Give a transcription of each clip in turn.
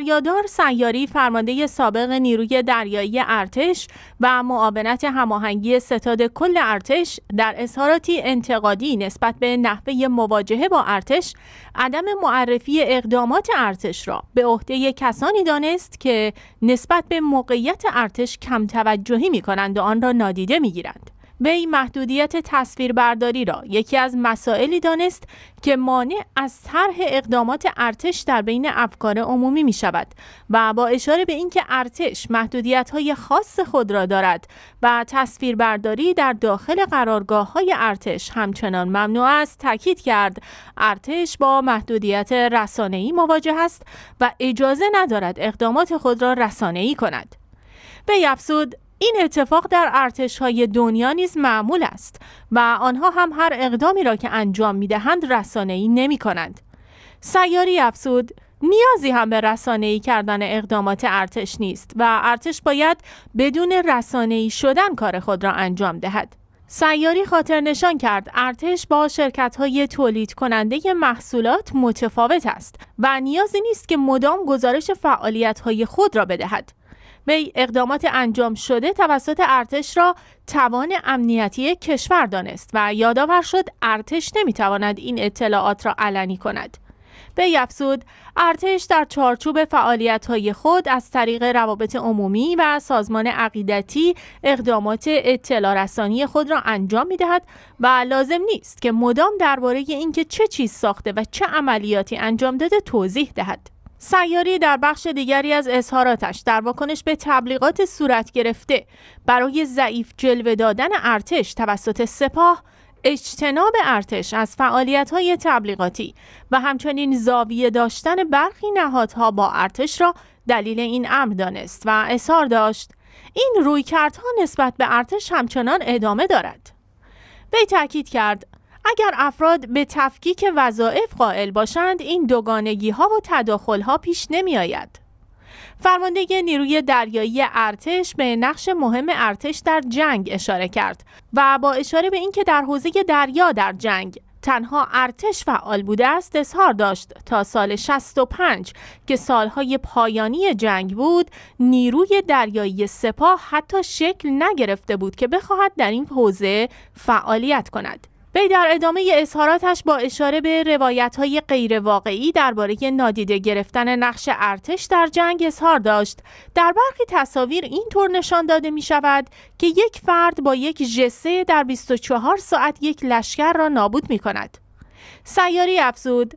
دریادار سیاری فرمانده سابق نیروی دریایی ارتش و معاونت هماهنگی ستاد کل ارتش در اظهاراتی انتقادی نسبت به نحوه مواجهه با ارتش عدم معرفی اقدامات ارتش را به عهده کسانی دانست که نسبت به موقعیت ارتش کم توجهی می کنند و آن را نادیده می گیرند. وی محدودیت تصویربرداری را یکی از مسائلی دانست که مانع از طرح اقدامات ارتش در بین افکار عمومی می شود و با اشاره به اینکه ارتش محدودیت های خاص خود را دارد و تصویربرداری در داخل قرارگاه های ارتش همچنان ممنوع است تاکید کرد ارتش با محدودیت ای مواجه است و اجازه ندارد اقدامات خود را ای کند. به افزود این اتفاق در ارتش های دنیا نیز معمول است و آنها هم هر اقدامی را که انجام می دهند رسانه ای نمی کنند. سیاری افسود نیازی هم به رسانه ای کردن اقدامات ارتش نیست و ارتش باید بدون رسانه ای شدن کار خود را انجام دهد. سیاری خاطر نشان کرد ارتش با شرکت های تولید کننده محصولات متفاوت است و نیازی نیست که مدام گزارش فعالیت های خود را بدهد. وی اقدامات انجام شده توسط ارتش را توان امنیتی کشور دانست و یادآور شد ارتش نمیتواند این اطلاعات را علنی کند به افزود ارتش در چارچوب فعالیت‌های خود از طریق روابط عمومی و سازمان عقیدتی اقدامات اطلاع رسانی خود را انجام می‌دهد و لازم نیست که مدام درباره اینکه چه چیز ساخته و چه عملیاتی انجام داده توضیح دهد. سیاری در بخش دیگری از اظهاراتش در واکنش به تبلیغات صورت گرفته برای ضعیف جلوه دادن ارتش توسط سپاه اجتناب ارتش از فعالیت های تبلیغاتی و همچنین زاویه داشتن برخی نهادها با ارتش را دلیل این امر دانست و اظهار داشت این رویکردها نسبت به ارتش همچنان ادامه دارد وی تاکید کرد اگر افراد به تفکیک وظایف قائل باشند این دوگانگی ها و تداخل ها پیش نمی آید. فرمانده نیروی دریایی ارتش به نقش مهم ارتش در جنگ اشاره کرد و با اشاره به اینکه در حوزه دریا در جنگ تنها ارتش فعال بوده است اظهار داشت تا سال 65 که سالهای پایانی جنگ بود نیروی دریایی سپاه حتی شکل نگرفته بود که بخواهد در این حوزه فعالیت کند وی در ادامه اظهاراتش با اشاره به روایت های غیر واقعی درباره نادیده گرفتن نقش ارتش در جنگ اظهار داشت. در برخی تصاویر اینطور نشان داده می شود که یک فرد با یک جسه در 24 ساعت یک لشکر را نابود می کند. سیاری افزود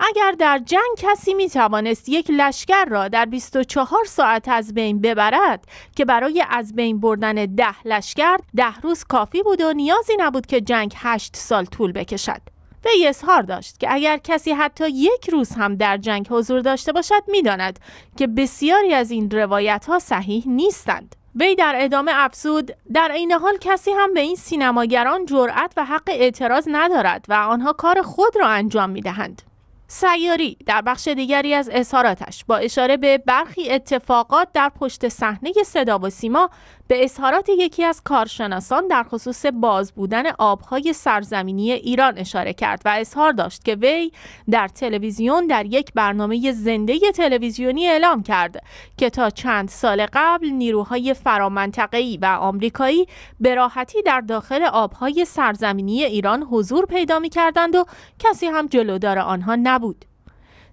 اگر در جنگ کسی می توانست یک لشکر را در 24 ساعت از بین ببرد که برای از بین بردن ده لشکر ده روز کافی بود و نیازی نبود که جنگ 8 سال طول بکشد وی اظهار داشت که اگر کسی حتی یک روز هم در جنگ حضور داشته باشد میداند که بسیاری از این روایت ها صحیح نیستند وی در ادامه افزود در عین حال کسی هم به این سینماگران جرأت و حق اعتراض ندارد و آنها کار خود را انجام می دهند. سیاری در بخش دیگری از اظهاراتش با اشاره به برخی اتفاقات در پشت صحنه صدا و سیما به اظهارات یکی از کارشناسان در خصوص باز بودن آبهای سرزمینی ایران اشاره کرد و اظهار داشت که وی در تلویزیون در یک برنامه زنده تلویزیونی اعلام کرد که تا چند سال قبل نیروهای فرامنطقه‌ای و آمریکایی به راحتی در داخل آبهای سرزمینی ایران حضور پیدا می‌کردند و کسی هم جلودار آنها نبود نبود.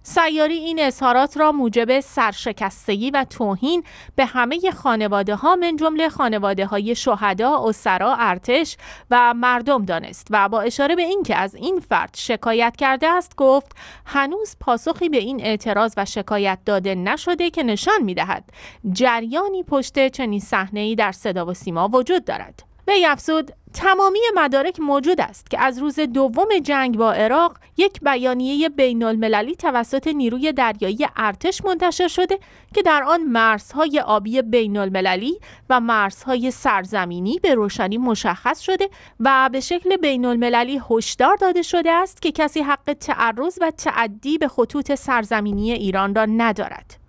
سیاری این اظهارات را موجب سرشکستگی و توهین به همه خانواده ها من جمله خانواده های شهدا، سرا ارتش و مردم دانست و با اشاره به اینکه از این فرد شکایت کرده است گفت هنوز پاسخی به این اعتراض و شکایت داده نشده که نشان دهد جریانی پشت چنین ای در صدا و سیما وجود دارد. وی افزود تمامی مدارک موجود است که از روز دوم جنگ با عراق یک بیانیه بین المللی توسط نیروی دریایی ارتش منتشر شده که در آن مرزهای آبی بین المللی و مرزهای سرزمینی به روشنی مشخص شده و به شکل بین المللی هشدار داده شده است که کسی حق تعرض و تعدی به خطوط سرزمینی ایران را ندارد.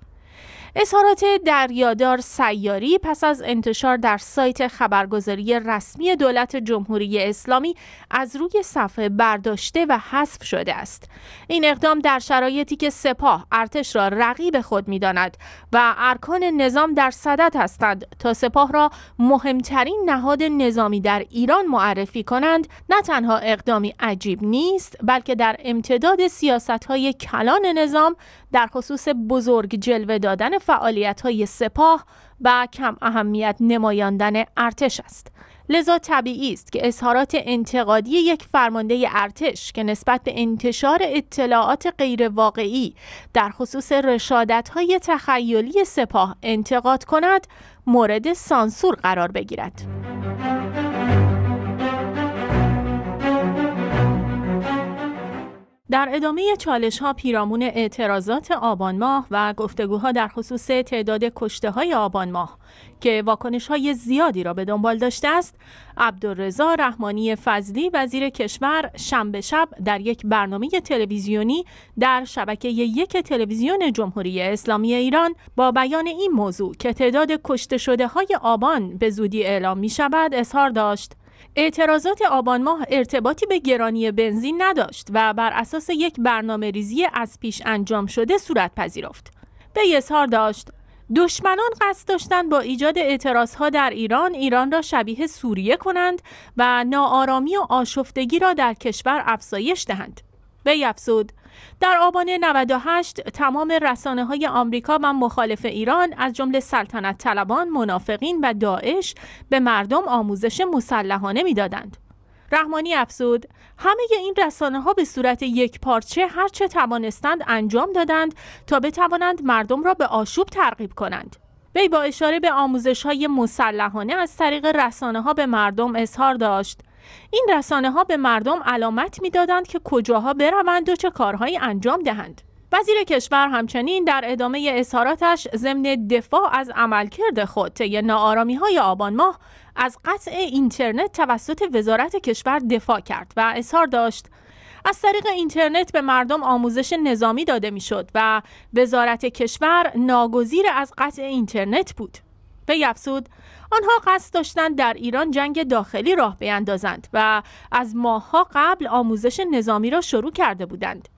اظهارات دریادار سیاری پس از انتشار در سایت خبرگزاری رسمی دولت جمهوری اسلامی از روی صفحه برداشته و حذف شده است این اقدام در شرایطی که سپاه ارتش را رقیب خود میداند و ارکان نظام در صدد هستند تا سپاه را مهمترین نهاد نظامی در ایران معرفی کنند نه تنها اقدامی عجیب نیست بلکه در امتداد سیاست های کلان نظام در خصوص بزرگ جلوه دادن فعالیت های سپاه و کم اهمیت نمایاندن ارتش است. لذا طبیعی است که اظهارات انتقادی یک فرمانده ارتش که نسبت به انتشار اطلاعات غیرواقعی در خصوص رشادت های تخیلی سپاه انتقاد کند مورد سانسور قرار بگیرد. در ادامه چالش ها پیرامون اعتراضات آبان ماه و گفتگوها در خصوص تعداد کشته های آبان ماه که واکنش های زیادی را به دنبال داشته است، عبدالرضا رحمانی فضلی وزیر کشور شنبه شب در یک برنامه تلویزیونی در شبکه یک تلویزیون جمهوری اسلامی ایران با بیان این موضوع که تعداد کشته شده های آبان به زودی اعلام می شود اظهار داشت اعتراضات آبان ماه ارتباطی به گرانی بنزین نداشت و بر اساس یک برنامه ریزی از پیش انجام شده صورت پذیرفت. به اظهار داشت دشمنان قصد داشتند با ایجاد اعتراضها در ایران ایران را شبیه سوریه کنند و ناآرامی و آشفتگی را در کشور افزایش دهند. به افزود در آبان 98 تمام رسانه های آمریکا و مخالف ایران از جمله سلطنت طلبان، منافقین و داعش به مردم آموزش مسلحانه میدادند. رحمانی افزود همه این رسانه ها به صورت یک پارچه هر چه توانستند انجام دادند تا بتوانند مردم را به آشوب ترغیب کنند. وی با اشاره به آموزش های مسلحانه از طریق رسانه ها به مردم اظهار داشت این رسانه ها به مردم علامت میدادند که کجاها بروند و چه کارهایی انجام دهند. وزیر کشور همچنین در ادامه اظهاراتش ضمن دفاع از عملکرد خود طی ناآرامی های آبان ماه از قطع اینترنت توسط وزارت کشور دفاع کرد و اظهار داشت از طریق اینترنت به مردم آموزش نظامی داده میشد و وزارت کشور ناگزیر از قطع اینترنت بود. به افزود آنها قصد داشتند در ایران جنگ داخلی راه بیندازند و از ماهها قبل آموزش نظامی را شروع کرده بودند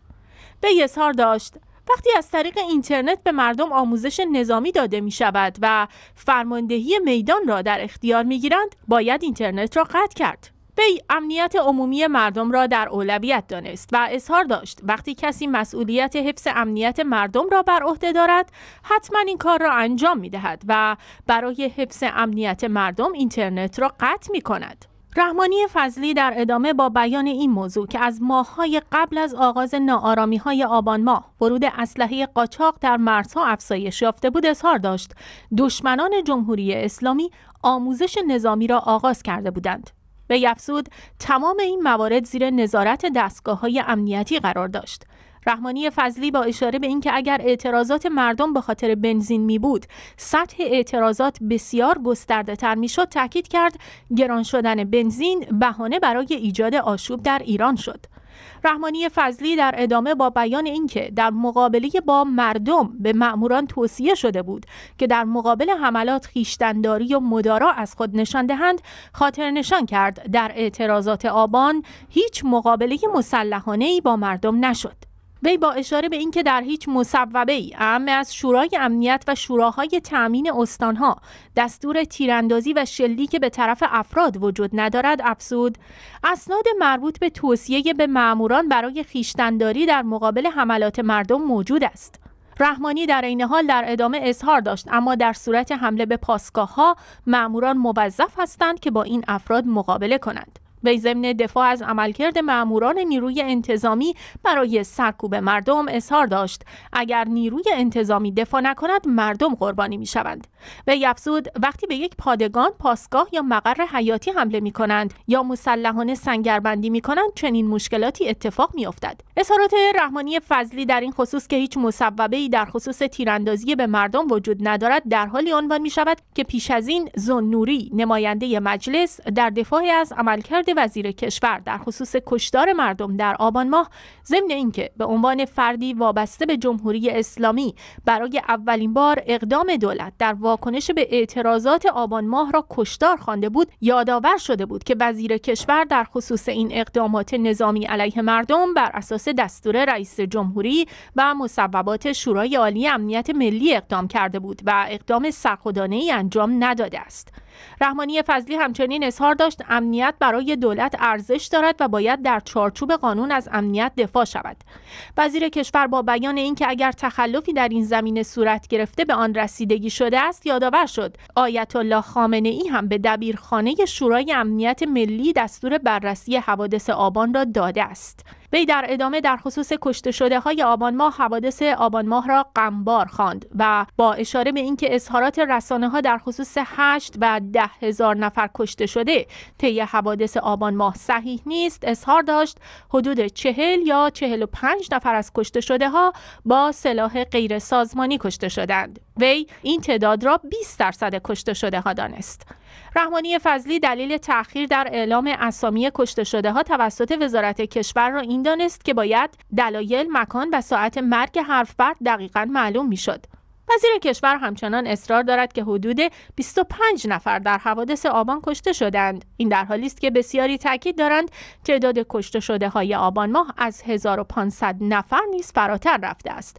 به یسار داشت وقتی از طریق اینترنت به مردم آموزش نظامی داده می شود و فرماندهی میدان را در اختیار می گیرند باید اینترنت را قطع کرد وی امنیت عمومی مردم را در اولویت دانست و اظهار داشت وقتی کسی مسئولیت حفظ امنیت مردم را بر عهده دارد حتما این کار را انجام می دهد و برای حفظ امنیت مردم اینترنت را قطع می کند. رحمانی فضلی در ادامه با بیان این موضوع که از ماههای قبل از آغاز نارامی های آبان ماه ورود اسلحه قاچاق در مرزها افزایش یافته بود اظهار داشت دشمنان جمهوری اسلامی آموزش نظامی را آغاز کرده بودند به افزود تمام این موارد زیر نظارت دستگاه های امنیتی قرار داشت. رحمانی فضلی با اشاره به اینکه اگر اعتراضات مردم به خاطر بنزین می بود سطح اعتراضات بسیار گسترده تر می شد تاکید کرد گران شدن بنزین بهانه برای ایجاد آشوب در ایران شد. رحمانی فضلی در ادامه با بیان اینکه در مقابله با مردم به مأموران توصیه شده بود که در مقابل حملات خیشتنداری و مدارا از خود نشان دهند خاطر نشان کرد در اعتراضات آبان هیچ مقابله مسلحانه ای با مردم نشد وی با اشاره به اینکه در هیچ مصوبه ای اهم از شورای امنیت و شوراهای تامین استانها دستور تیراندازی و شلیک به طرف افراد وجود ندارد افزود اسناد مربوط به توصیه به ماموران برای خیشتنداری در مقابل حملات مردم موجود است رحمانی در این حال در ادامه اظهار داشت اما در صورت حمله به پاسگاه ها معموران موظف هستند که با این افراد مقابله کنند وی ضمن دفاع از عملکرد ماموران نیروی انتظامی برای سرکوب مردم اظهار داشت اگر نیروی انتظامی دفاع نکند مردم قربانی می شوند وی افزود وقتی به یک پادگان پاسگاه یا مقر حیاتی حمله می کنند یا مسلحانه سنگربندی می کنند چنین مشکلاتی اتفاق می افتد اظهارات رحمانی فضلی در این خصوص که هیچ مصوبه ای در خصوص تیراندازی به مردم وجود ندارد در حالی عنوان می شود که پیش از این نوری نماینده مجلس در دفاع از عملکرد وزیر کشور در خصوص کشدار مردم در آبان ماه ضمن اینکه به عنوان فردی وابسته به جمهوری اسلامی برای اولین بار اقدام دولت در واکنش به اعتراضات آبان ماه را کشدار خوانده بود یادآور شده بود که وزیر کشور در خصوص این اقدامات نظامی علیه مردم بر اساس دستور رئیس جمهوری و مصوبات شورای عالی امنیت ملی اقدام کرده بود و اقدام سرخودانه ای انجام نداده است. رحمانی فضلی همچنین اظهار داشت امنیت برای دولت ارزش دارد و باید در چارچوب قانون از امنیت دفاع شود وزیر کشور با بیان اینکه اگر تخلفی در این زمینه صورت گرفته به آن رسیدگی شده است یادآور شد آیت الله خامنه ای هم به دبیرخانه شورای امنیت ملی دستور بررسی حوادث آبان را داده است وی در ادامه در خصوص کشته شده های آبان ماه حوادث آبان ماه را غمبار خواند و با اشاره به اینکه اظهارات رسانه ها در خصوص 8 و ده هزار نفر کشته شده طی حوادث آبان ماه صحیح نیست اظهار داشت حدود چهل یا چهل و پنج نفر از کشته شده ها با سلاح غیر سازمانی کشته شدند وی این تعداد را 20 درصد کشته شده ها دانست رحمانی فضلی دلیل تأخیر در اعلام اسامی کشته شده ها توسط وزارت کشور را این دانست که باید دلایل مکان و ساعت مرگ فرد دقیقا معلوم میشد وزیر کشور همچنان اصرار دارد که حدود 25 نفر در حوادث آبان کشته شدند این در حالی است که بسیاری تاکید دارند تعداد کشته شده های آبان ماه از 1500 نفر نیز فراتر رفته است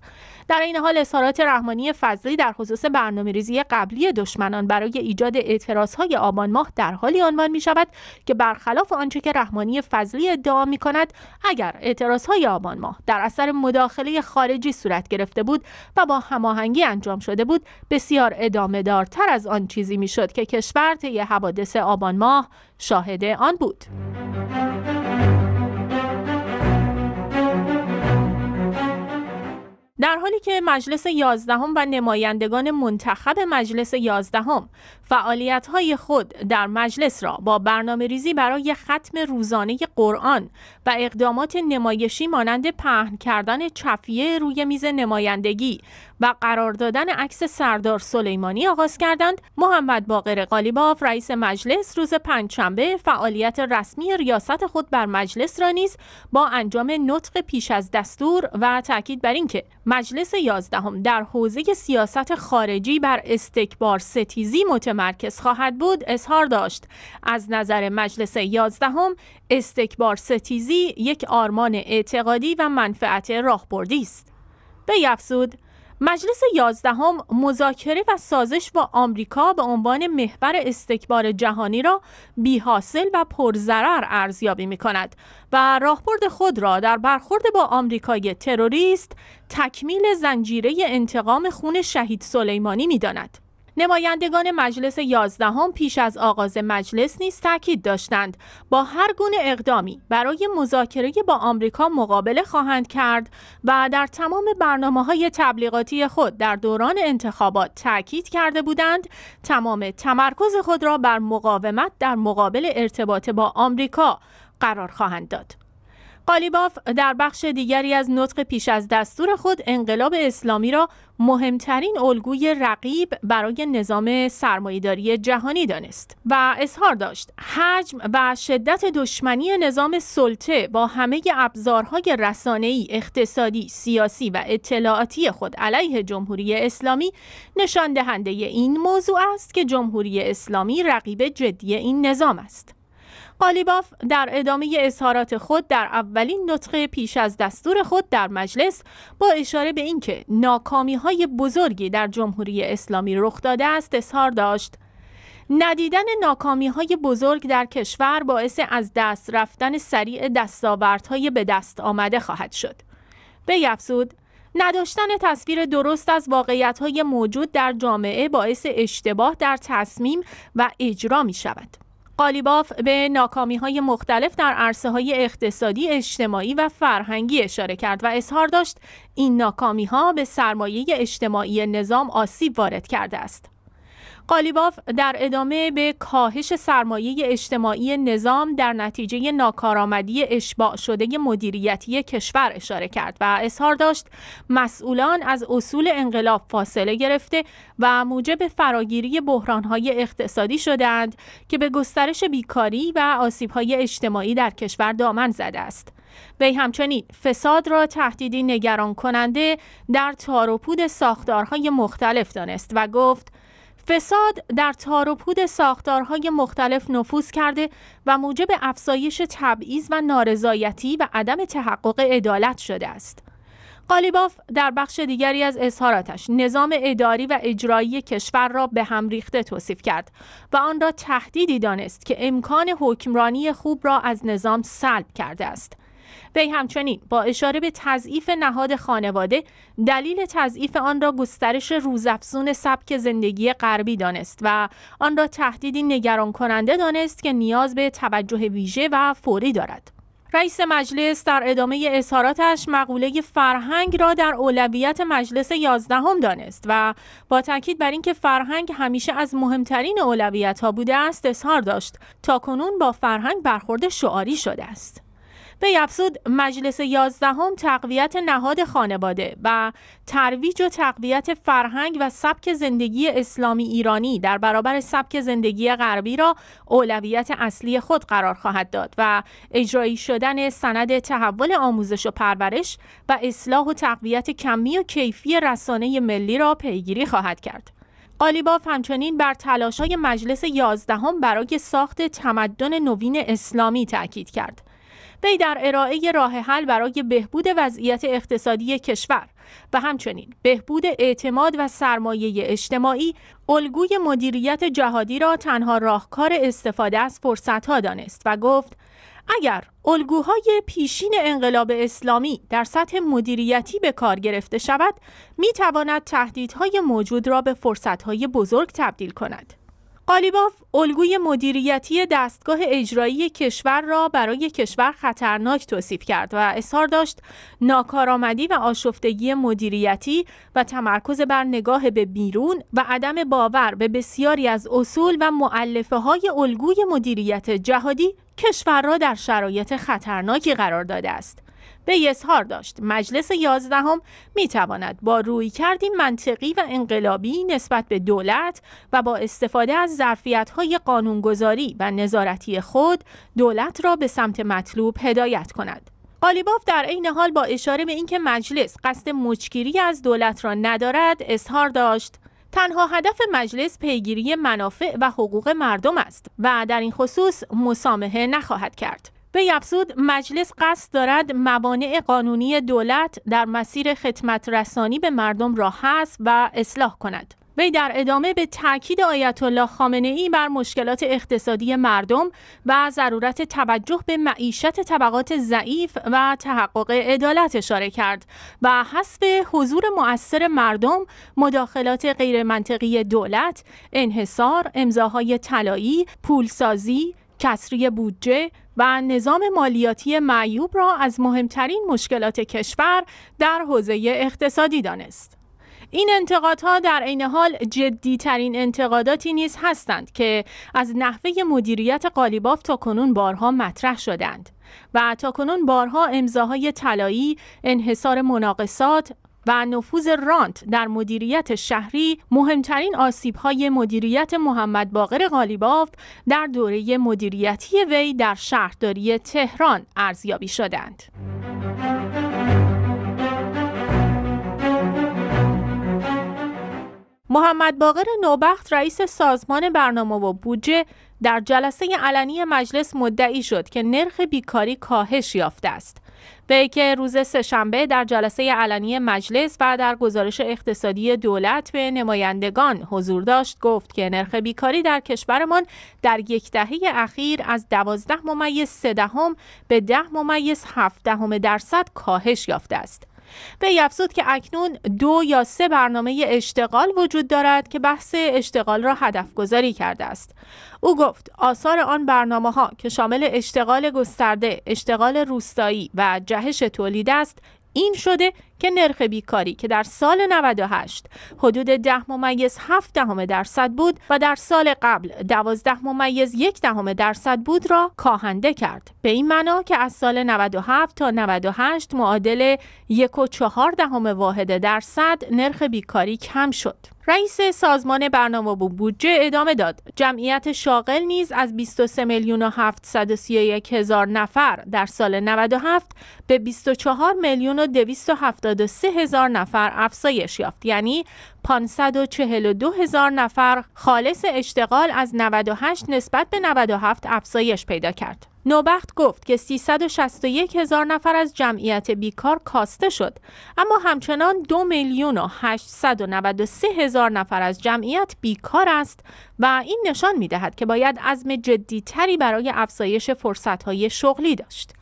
در این حال اظهارات رحمانی فضلی در خصوص برنامه ریزی قبلی دشمنان برای ایجاد اعتراض های آبان ماه در حالی عنوان می شود که برخلاف آنچه که رحمانی فضلی ادعا می کند اگر اعتراض های آبان ماه در اثر مداخله خارجی صورت گرفته بود و با هماهنگی انجام شده بود بسیار ادامه دارتر از آن چیزی میشد که کشور طی حوادث آبان ماه شاهد آن بود. در حالی که مجلس یازدهم و نمایندگان منتخب مجلس یازدهم فعالیت های خود در مجلس را با برنامه ریزی برای ختم روزانه قرآن و اقدامات نمایشی مانند پهن کردن چفیه روی میز نمایندگی و قرار دادن عکس سردار سلیمانی آغاز کردند محمد باقر قالیباف رئیس مجلس روز پنجشنبه فعالیت رسمی ریاست خود بر مجلس را نیز با انجام نطق پیش از دستور و تاکید بر اینکه مجلس یازدهم در حوزه سیاست خارجی بر استکبار ستیزی مرکز خواهد بود اظهار داشت از نظر مجلس یازدهم استکبار ستیزی یک آرمان اعتقادی و منفعت راهبردی است افزود مجلس یازدهم مذاکره و سازش با آمریکا به عنوان محور استکبار جهانی را بیحاصل و پرضرر ارزیابی می کند و راهبرد خود را در برخورد با آمریکای تروریست تکمیل زنجیره انتقام خون شهید سلیمانی می داند. نمایندگان مجلس یازدهم پیش از آغاز مجلس نیز تاکید داشتند با هر گونه اقدامی برای مذاکره با آمریکا مقابله خواهند کرد و در تمام برنامه های تبلیغاتی خود در دوران انتخابات تاکید کرده بودند تمام تمرکز خود را بر مقاومت در مقابل ارتباط با آمریکا قرار خواهند داد. قالیباف در بخش دیگری از نطق پیش از دستور خود انقلاب اسلامی را مهمترین الگوی رقیب برای نظام سرمایهداری جهانی دانست و اظهار داشت حجم و شدت دشمنی نظام سلطه با همه ابزارهای رسانه‌ای، اقتصادی، سیاسی و اطلاعاتی خود علیه جمهوری اسلامی نشان دهنده این موضوع است که جمهوری اسلامی رقیب جدی این نظام است. قالیباف در ادامه اظهارات خود در اولین نطقه پیش از دستور خود در مجلس با اشاره به اینکه ناکامی های بزرگی در جمهوری اسلامی رخ داده است اظهار داشت ندیدن ناکامی های بزرگ در کشور باعث از دست رفتن سریع دستاوردهای به دست آمده خواهد شد. به افزود، نداشتن تصویر درست از واقعیت های موجود در جامعه باعث اشتباه در تصمیم و اجرا می شود. قالیباف به ناکامی های مختلف در عرصه های اقتصادی، اجتماعی و فرهنگی اشاره کرد و اظهار داشت این ناکامی ها به سرمایه اجتماعی نظام آسیب وارد کرده است. قالیباف در ادامه به کاهش سرمایه اجتماعی نظام در نتیجه ناکارآمدی اشباع شده مدیریتی کشور اشاره کرد و اظهار داشت مسئولان از اصول انقلاب فاصله گرفته و موجب فراگیری بحرانهای اقتصادی شدند که به گسترش بیکاری و آسیبهای اجتماعی در کشور دامن زده است. وی همچنین فساد را تهدیدی نگران کننده در تاروپود ساختارهای مختلف دانست و گفت فساد در تار ساختارهای مختلف نفوذ کرده و موجب افزایش تبعیض و نارضایتی و عدم تحقق عدالت شده است. قالیباف در بخش دیگری از اظهاراتش نظام اداری و اجرایی کشور را به هم ریخته توصیف کرد و آن را تهدیدی دانست که امکان حکمرانی خوب را از نظام سلب کرده است. وی همچنین با اشاره به تضعیف نهاد خانواده دلیل تضعیف آن را گسترش روزافزون سبک زندگی غربی دانست و آن را تهدیدی نگران کننده دانست که نیاز به توجه ویژه و فوری دارد رئیس مجلس در ادامه اظهاراتش مقوله فرهنگ را در اولویت مجلس یازدهم دانست و با تاکید بر اینکه فرهنگ همیشه از مهمترین اولویت ها بوده است اظهار داشت تا کنون با فرهنگ برخورد شعاری شده است به افزود مجلس یازدهم تقویت نهاد خانواده و ترویج و تقویت فرهنگ و سبک زندگی اسلامی ایرانی در برابر سبک زندگی غربی را اولویت اصلی خود قرار خواهد داد و اجرایی شدن سند تحول آموزش و پرورش و اصلاح و تقویت کمی و کیفی رسانه ملی را پیگیری خواهد کرد. قالیباف همچنین بر تلاشای مجلس یازدهم برای ساخت تمدن نوین اسلامی تاکید کرد. وی در ارائه راه حل برای بهبود وضعیت اقتصادی کشور و همچنین بهبود اعتماد و سرمایه اجتماعی الگوی مدیریت جهادی را تنها راهکار استفاده از فرصتها دانست و گفت اگر الگوهای پیشین انقلاب اسلامی در سطح مدیریتی به کار گرفته شود می تواند تهدیدهای موجود را به فرصتهای بزرگ تبدیل کند قالیباف الگوی مدیریتی دستگاه اجرایی کشور را برای کشور خطرناک توصیف کرد و اظهار داشت ناکارآمدی و آشفتگی مدیریتی و تمرکز بر نگاه به بیرون و عدم باور به بسیاری از اصول و معلفه های الگوی مدیریت جهادی کشور را در شرایط خطرناکی قرار داده است. به اظهار داشت مجلس یازدهم میتواند با روی کردی منطقی و انقلابی نسبت به دولت و با استفاده از ظرفیت های قانونگذاری و نظارتی خود دولت را به سمت مطلوب هدایت کند قالیباف در عین حال با اشاره به اینکه مجلس قصد مچگیری از دولت را ندارد اظهار داشت تنها هدف مجلس پیگیری منافع و حقوق مردم است و در این خصوص مسامحه نخواهد کرد به یبسود مجلس قصد دارد موانع قانونی دولت در مسیر خدمت رسانی به مردم را حذف و اصلاح کند. وی در ادامه به تاکید آیت الله خامنه ای بر مشکلات اقتصادی مردم و ضرورت توجه به معیشت طبقات ضعیف و تحقق عدالت اشاره کرد و حسب حضور مؤثر مردم مداخلات غیرمنطقی دولت انحصار امضاهای طلایی پولسازی کسری بودجه و نظام مالیاتی معیوب را از مهمترین مشکلات کشور در حوزه اقتصادی دانست. این انتقادها در عین حال جدی ترین انتقاداتی نیز هستند که از نحوه مدیریت قالیباف تا کنون بارها مطرح شدند و تا کنون بارها امضاهای طلایی، انحصار مناقصات، و نفوذ رانت در مدیریت شهری مهمترین های مدیریت محمد باقر غالیباف در دوره مدیریتی وی در شهرداری تهران ارزیابی شدند. محمد باقر نوبخت رئیس سازمان برنامه و بودجه در جلسه علنی مجلس مدعی شد که نرخ بیکاری کاهش یافته است. وی که روز سهشنبه در جلسه علنی مجلس و در گزارش اقتصادی دولت به نمایندگان حضور داشت گفت که نرخ بیکاری در کشورمان در یک دهه اخیر از دوازده ممیز 3 به ده ممیز 7 درصد کاهش یافته است به افزود که اکنون دو یا سه برنامه اشتغال وجود دارد که بحث اشتغال را هدف گذاری کرده است او گفت آثار آن برنامه ها که شامل اشتغال گسترده، اشتغال روستایی و جهش تولید است این شده که نرخ بیکاری که در سال 98 حدود 10 ممیز 7 دهم درصد بود و در سال قبل 12 ممیز 1 درصد بود را کاهنده کرد به این معنا که از سال 97 تا 98 معادل 1.4 دهم واحد درصد نرخ بیکاری کم شد رئیس سازمان برنامه بودجه ادامه داد جمعیت شاغل نیز از 23 میلیون و 731 هزار نفر در سال 97 به 24 میلیون و 273 هزار نفر افزایش یافت یعنی 542 هزار نفر خالص اشتغال از 98 نسبت به 97 افزایش پیدا کرد نوبخت گفت که 361 هزار نفر از جمعیت بیکار کاسته شد اما همچنان 2 میلیون و 893 هزار نفر از جمعیت بیکار است و این نشان می دهد که باید عزم جدیتری برای افزایش فرصتهای شغلی داشت.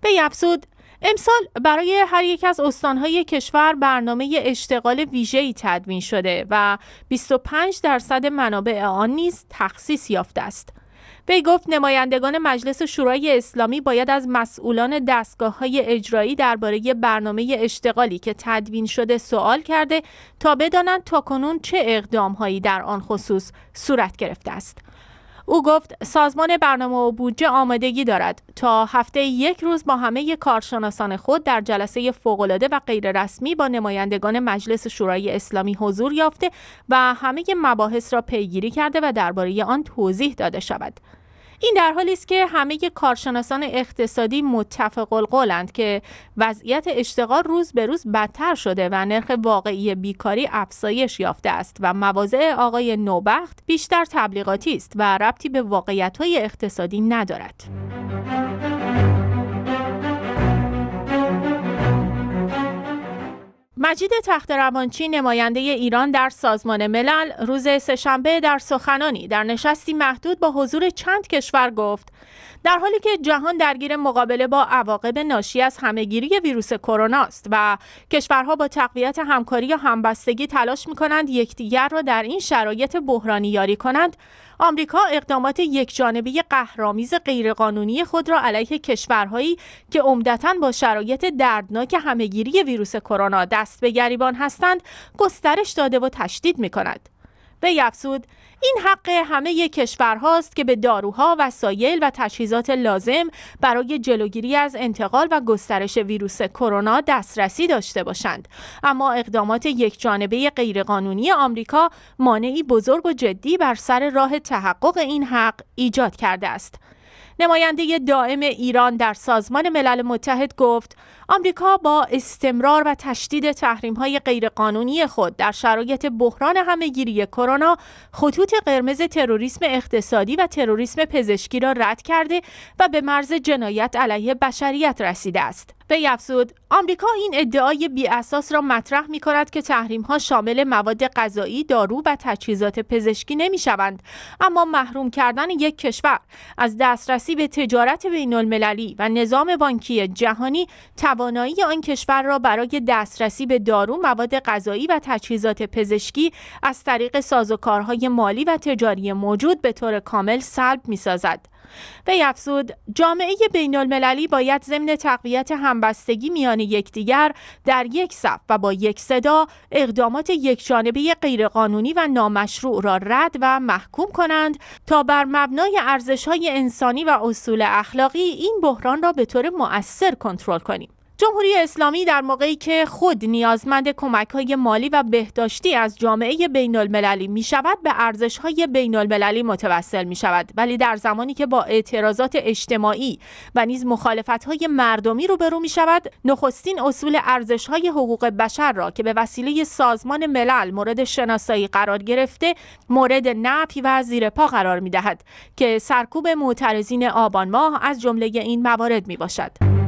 به افزود امسال برای هر یک از استانهای کشور برنامه اشتغال ویژه‌ای تدوین شده و 25 درصد منابع آن نیز تخصیص یافته است. وی گفت نمایندگان مجلس شورای اسلامی باید از مسئولان دستگاه های اجرایی درباره برنامه اشتغالی که تدوین شده سوال کرده تا بدانند تاکنون چه اقدام هایی در آن خصوص صورت گرفته است. او گفت سازمان برنامه و بودجه آمادگی دارد تا هفته یک روز با همه کارشناسان خود در جلسه فوقالعاده و غیررسمی با نمایندگان مجلس شورای اسلامی حضور یافته و همه مباحث را پیگیری کرده و درباره آن توضیح داده شود این در حالی است که همه کارشناسان اقتصادی متفق القولند که وضعیت اشتغال روز به روز بدتر شده و نرخ واقعی بیکاری افزایش یافته است و مواضع آقای نوبخت بیشتر تبلیغاتی است و ربطی به واقعیت‌های اقتصادی ندارد. مجید تخت روانچی نماینده ایران در سازمان ملل روز سهشنبه در سخنانی در نشستی محدود با حضور چند کشور گفت در حالی که جهان درگیر مقابله با عواقب ناشی از همهگیری ویروس کرونا است و کشورها با تقویت همکاری و همبستگی تلاش می کنند یکدیگر را در این شرایط بحرانی یاری کنند آمریکا اقدامات یکجانبه قهرآمیز غیرقانونی خود را علیه کشورهایی که عمدتا با شرایط دردناک همهگیری ویروس کرونا دست به گریبان هستند گسترش داده و تشدید می کند. افزود این حق همه کشورهاست که به داروها وسایل و تجهیزات لازم برای جلوگیری از انتقال و گسترش ویروس کرونا دسترسی داشته باشند اما اقدامات یک جانبه غیرقانونی آمریکا مانعی بزرگ و جدی بر سر راه تحقق این حق ایجاد کرده است نماینده دائم ایران در سازمان ملل متحد گفت آمریکا با استمرار و تشدید های غیرقانونی خود در شرایط بحران همهگیری کرونا خطوط قرمز تروریسم اقتصادی و تروریسم پزشکی را رد کرده و به مرز جنایت علیه بشریت رسیده است. به افزود آمریکا این ادعای بی اساس را مطرح می کند که تحریم ها شامل مواد غذایی، دارو و تجهیزات پزشکی نمی شوند اما محروم کردن یک کشور از دسترسی به تجارت بین المللی و نظام بانکی جهانی توانایی آن کشور را برای دسترسی به دارو، مواد غذایی و تجهیزات پزشکی از طریق سازوکارهای مالی و تجاری موجود به طور کامل سلب می سازد. وی افزود جامعه بین المللی باید ضمن تقویت همبستگی میان یکدیگر در یک صف و با یک صدا اقدامات جانبه غیرقانونی و نامشروع را رد و محکوم کنند تا بر مبنای های انسانی و اصول اخلاقی این بحران را به طور مؤثر کنترل کنیم جمهوری اسلامی در موقعی که خود نیازمند کمک های مالی و بهداشتی از جامعه بین المللی می شود به ارزش های بین المللی متوسل می شود ولی در زمانی که با اعتراضات اجتماعی و نیز مخالفت های مردمی روبرو می شود نخستین اصول ارزش های حقوق بشر را که به وسیله سازمان ملل مورد شناسایی قرار گرفته مورد نفی و زیر پا قرار می دهد که سرکوب معترضین آبان ماه از جمله این موارد می باشد.